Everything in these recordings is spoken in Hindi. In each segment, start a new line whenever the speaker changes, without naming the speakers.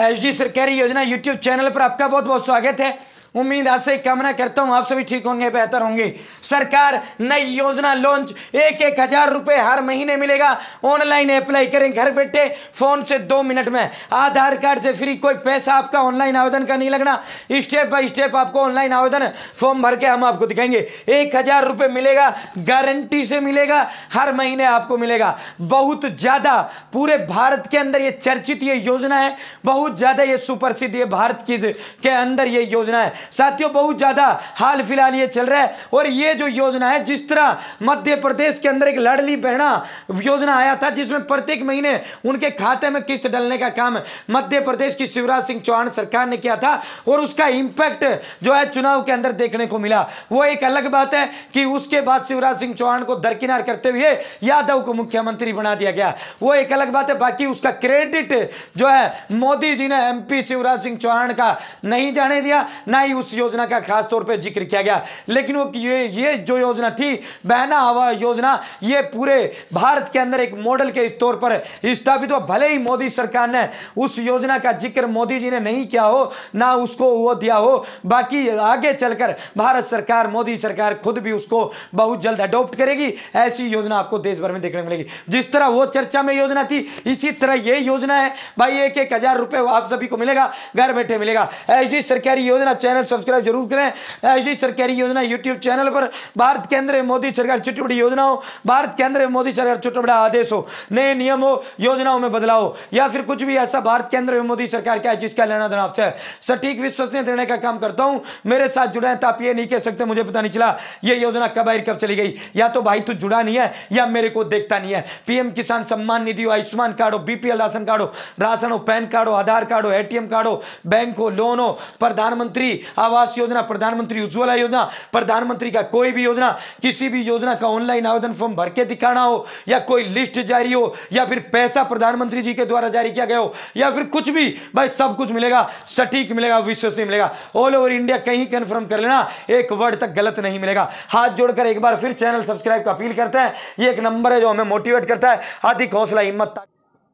एच डी सरकारी योजना यूट्यूब चैनल पर आपका बहुत बहुत स्वागत है उम्मीद आज से कामना करता हूँ आप सभी ठीक होंगे बेहतर होंगे सरकार नई योजना लॉन्च एक एक हज़ार रुपये हर महीने मिलेगा ऑनलाइन अप्लाई करें घर बैठे फ़ोन से दो मिनट में आधार कार्ड से फ्री कोई पैसा आपका ऑनलाइन आवेदन का नहीं लगना स्टेप बाई स्टेप आपको ऑनलाइन आवेदन फॉर्म भर के हम आपको दिखाएंगे एक हज़ार रुपये मिलेगा गारंटी से मिलेगा हर महीने आपको मिलेगा बहुत ज़्यादा पूरे भारत के अंदर ये चर्चित ये योजना है बहुत ज़्यादा ये सुप्रसिद्ध ये भारत की के अंदर ये योजना है साथियों बहुत ज़्यादा हाल फिलहाल ये चल रहा है और ये जो योजना है जिस तरह मध्य प्रदेश के अंदर एक लड़ली बहना योजना आया था जिसमें प्रत्येक महीने उनके खाते में किस्त डलने का काम मध्य प्रदेश की शिवराज सिंह चौहान सरकार ने किया था और उसका इम्पैक्ट जो है चुनाव के अंदर देखने को मिला वो एक अलग बात है कि उसके बाद शिवराज सिंह चौहान को दरकिनार करते हुए यादव को मुख्यमंत्री बना दिया गया वो एक अलग बात है बाकी उसका क्रेडिट जो है मोदी जी ने एमपी शिवराज सिंह चौहान का नहीं जाने दिया ना ही ही उस योजना का खास तौर पे जिक्र किया गया लेकिन वो ये ये जो योजना थी बहना हवा योजना ये पूरे भारत के अंदर एक मॉडल के तौर पर स्थापित हुआ भले ही मोदी सरकार ने उस योजना का जिक्र मोदी जी ने नहीं किया हो ना उसको वो दिया हो बाकी आगे चलकर भारत सरकार मोदी सरकार खुद भी उसको बहुत जल्द अडोप्ट करेगी ऐसी योजना आपको देश भर में देखने को मिलेगी जिस तरह वो चर्चा में योजना थी इसी तरह ये योजना है भाई एक एक हजार रुपये आप सभी को मिलेगा घर बैठे मिलेगा ऐसी सरकारी योजना चैनल चैनल सब्सक्राइब जरूर करें एच सरकारी योजना यूट्यूब चैनल पर भारत केंद्र मोदी सरकार छोटी बड़ी योजनाओं भारत केंद्र मोदी सरकार छोटा बड़ा आदेश हो नए नियम हो योजनाओं में बदलाव या फिर कुछ भी ऐसा भारत केंद्र एवं मोदी सरकार का है जिसका लेना देना आपसे सटीक विश्वसनीय देने का काम करता हूँ मेरे साथ जुड़े हैं तो आप ये नहीं कह सकते मुझे पता नहीं चला ये योजना कब आई कब चली गई या तो भाई तू तो जुड़ा नहीं है या मेरे को देखता नहीं है पीएम किसान सम्मान निधि हो आयुष्मान कार्ड हो बीपीएल राशन कार्ड हो राशन हो पैन कार्ड हो आधार कार्ड हो एटीएम कार्ड हो बैंक हो लोन हो प्रधानमंत्री आवास योजना प्रधानमंत्री उज्ज्वला योजना प्रधानमंत्री का कोई भी योजना किसी भी योजना का ऑनलाइन आवेदन फॉर्म भर के दिखाना हो या कोई लिस्ट जारी हो या फिर पैसा प्रधानमंत्री जी के द्वारा जारी किया गया हो या फिर कुछ भी भाई सब कुछ मिलेगा सटीक मिलेगा विश्वसनीय मिलेगा ऑल ओवर इंडिया कहीं कन्फर्म कर लेना एक वर्ड तक गलत नहीं मिलेगा हाथ जोड़कर एक बार फिर चैनल सब्सक्राइब का अपील करते हैं ये एक नंबर है जो हमें मोटिवेट करता है अधिक हौसला हिम्मत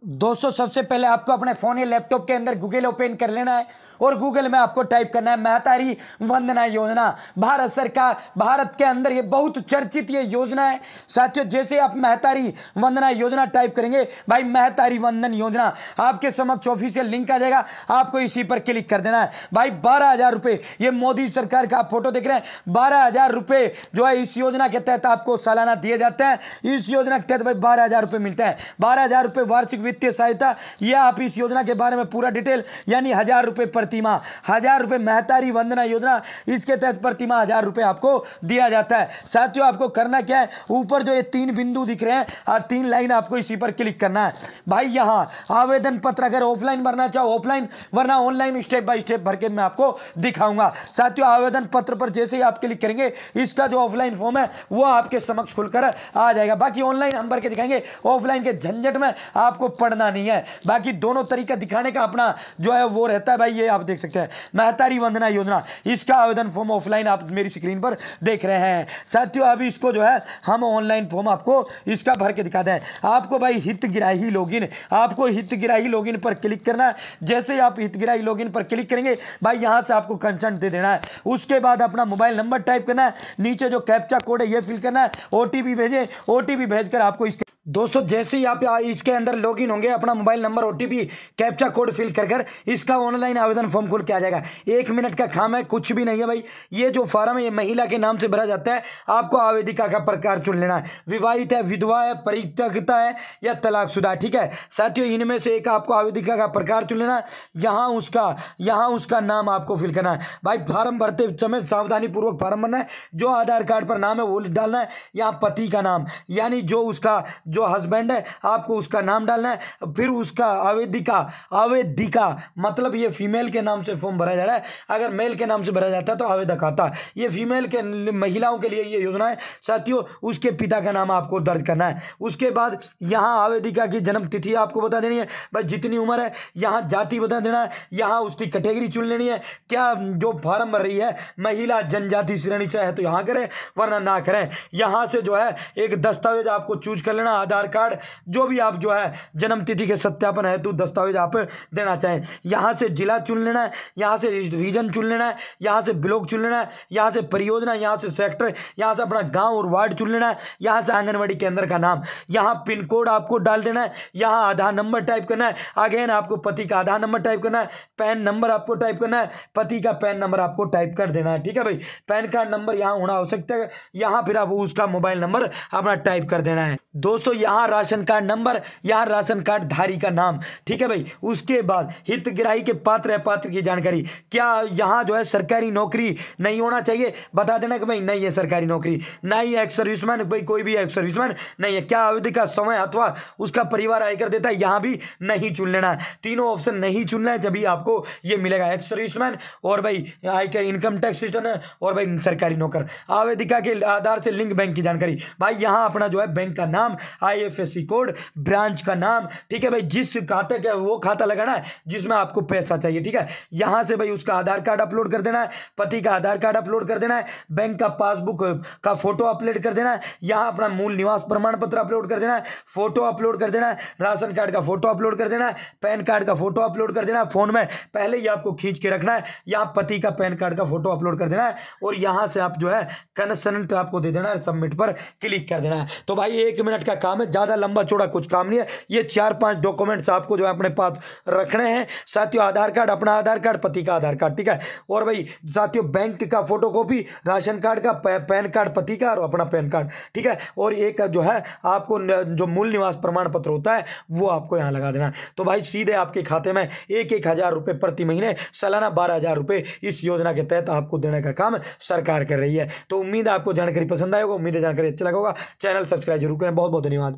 दोस्तों सबसे पहले आपको अपने फ़ोन या लैपटॉप के अंदर गूगल ओपन कर लेना है और गूगल में आपको टाइप करना है महतारी वंदना योजना भारत सरकार भारत के अंदर ये बहुत चर्चित ये योजना है साथियों जैसे आप महतारी वंदना योजना टाइप करेंगे भाई महतारी वंदन योजना आपके समक्ष ऑफिशियल लिंक आ जाएगा आपको इसी पर क्लिक कर देना है भाई बारह हज़ार रुपये ये मोदी सरकार का आप फोटो देख रहे हैं बारह हज़ार रुपये जो है इस योजना के तहत आपको सालाना दिए जाते हैं इस योजना के तहत भाई बारह हज़ार रुपये मिलते हैं बारह हज़ार रुपये वार्षिक वित्तीय सहायता या आप इस योजना के बारे में पूरा डिटेल यानी हज़ार रुपये प्रतिमा हज़ार रुपये महतारी वंदना योजना इसके तहत प्रतिमा हज़ार रुपये आपको दिया जाता है साथियों आपको करना क्या है ऊपर जो ये तीन बिंदु दिख रहे हैं और तीन लाइन आपको इसी पर क्लिक करना है भाई यहाँ आवेदन पत्र अगर ऑफलाइन भरना चाहो ऑफलाइन वरना ऑनलाइन स्टेप बाय स्टेप भर के मैं आपको दिखाऊंगा साथियों आवेदन पत्र पर जैसे ही आप क्लिक करेंगे इसका जो ऑफलाइन फॉर्म है वो आपके समक्ष खुलकर आ जाएगा बाकी ऑनलाइन हम भर के दिखाएंगे ऑफलाइन के झंझट में आपको पढ़ना नहीं है बाकी दोनों तरीका दिखाने का अपना जो है वो रहता है भाई ये आप देख सकते हैं महतारी वंदना योजना इसका आवेदन फॉर्म ऑफलाइन आप मेरी स्क्रीन पर देख रहे हैं साथियों अभी इसको जो है हम ऑनलाइन फॉर्म आपको इसका भर के दिखा दें आपको भाई हितग्राही लॉगिन आपको हितग्राही लॉगिन पर क्लिक करना है जैसे ही आप हितग्राही लॉगिन पर क्लिक करेंगे भाई यहाँ से आपको कंसेंट दे देना है उसके बाद अपना मोबाइल नंबर टाइप करना है नीचे जो कैप्चा कोड है ये फिल करना है ओ भेजें ओ भेज कर आपको इसके दोस्तों जैसे ही आप इसके अंदर लॉगिन होंगे अपना मोबाइल नंबर ओ कैप्चा कोड फिल कर कर इसका ऑनलाइन आवेदन फॉर्म खुल के आ जाएगा एक मिनट का काम है कुछ भी नहीं है भाई ये जो फार्म है ये महिला के नाम से भरा जाता है आपको आवेदिका का प्रकार चुन लेना है विवाहित है विधवा है परित्यक्ता है या तलाकशुदा ठीक है साथियों इनमें से एक आपको आवेदिका का प्रकार चुन लेना है यहाँ उसका यहाँ उसका नाम आपको फिल करना है भाई फार्म भरते समय सावधानीपूर्वक फार्म भरना है जो आधार कार्ड पर नाम है वो डालना है यहाँ पति का नाम यानी जो उसका जो जो हस्बैंड है आपको उसका नाम डालना है फिर उसका आवेदिका आवेदिका मतलब ये फीमेल के नाम से फॉर्म भरा जा रहा है अगर मेल के नाम से भरा जाता है तो आवेदक आता ये फीमेल के महिलाओं के लिए ये योजना है साथियों उसके पिता का नाम आपको दर्ज करना है उसके बाद यहाँ आवेदिका की जन्म तिथि आपको बता देनी है भाई जितनी उम्र है यहाँ जाति बता देना है यहाँ उसकी कैटेगरी चुन लेनी है क्या जो फॉर्म भर रही है महिला जनजाति श्रेणी से है तो यहाँ करें वरना ना करें यहाँ से जो है एक दस्तावेज आपको चूज कर लेना आधार कार्ड जो भी आप जो है जन्म तिथि के सत्यापन हेतु दस्तावेज आप देना चाहें यहाँ से जिला चुन लेना है यहाँ से रीजन चुन लेना है यहाँ से ब्लॉक चुन लेना है यहाँ से परियोजना यहाँ से सेक्टर यहाँ से अपना गाँव और वार्ड चुन लेना है यहाँ से आंगनबाड़ी केंद्र का नाम यहाँ पिन कोड आपको डाल देना है यहाँ आधार नंबर टाइप करना है अगेन आपको पति का आधार नंबर टाइप करना है पैन नंबर आपको टाइप करना है पति का पैन नंबर आपको टाइप कर देना है ठीक है भाई पैन कार्ड नंबर यहाँ होना आवश्यकता है यहाँ फिर आप उसका मोबाइल नंबर अपना टाइप कर देना है दोस्तों यहाँ राशन कार्ड नंबर यहाँ राशन कार्ड धारी का नाम ठीक है भाई उसके बाद हितग्राही के पात्र पात्र की जानकारी क्या यहाँ जो है सरकारी नौकरी नहीं होना चाहिए बता देना कि भाई नहीं है सरकारी नौकरी ना ही एक्स सर्विसमैन भाई कोई भी एक्स सर्विसमैन नहीं है क्या अवधि का समय अथवा उसका परिवार आयकर देता है यहाँ भी नहीं चुन लेना है तीनों ऑप्शन नहीं चुनना है जब आपको ये मिलेगा एक्स सर्विसमैन और भाई आयकर इनकम टैक्स रिटर्न और भाई सरकारी नौकर आवेदिका के आधार से लिंक बैंक की जानकारी भाई यहाँ अपना जो है बैंक का नाम नाम आईएफएससी कोड ब्रांच का नाम ठीक है भाई जिस खाते का वो खाता लगाना है जिसमें आपको पैसा चाहिए ठीक है यहाँ से भाई उसका आधार कार्ड अपलोड कर देना है पति का आधार कार्ड अपलोड कर देना है बैंक का पासबुक का फोटो अपलोड कर देना है यहाँ अपना मूल निवास प्रमाण पत्र अपलोड कर देना है फोटो अपलोड कर देना है राशन कार्ड का फोटो अपलोड कर देना है पैन कार्ड का फोटो अपलोड कर देना है फोन में पहले ही आपको खींच के रखना है यहाँ पति का पैन कार्ड का फोटो अपलोड कर देना है और यहाँ से आप जो है कनेक्शन आपको दे देना है सबमिट पर क्लिक कर देना है तो भाई एक मिनट का काम है ज़्यादा लंबा चौड़ा कुछ काम नहीं है ये चार पांच डॉक्यूमेंट्स आपको जो है अपने पास रखने हैं साथियों आधार कार्ड अपना आधार कार्ड पति का आधार कार्ड ठीक है और भाई साथियों बैंक का फोटो कॉपी राशन कार्ड का पैन कार्ड पति का और अपना पैन कार्ड ठीक है और एक जो है आपको जो मूल निवास प्रमाण पत्र होता है वो आपको यहाँ लगा देना तो भाई सीधे आपके खाते में एक एक हज़ार प्रति महीने सालाना बारह हज़ार इस योजना के तहत आपको देने का काम सरकार कर रही है तो उम्मीद आपको जानकारी पसंद आएगा उम्मीद जानकारी अच्छा लगेगा चैनल सब्सक्राइब जरूर करें बहुत बहुत धन्यवाद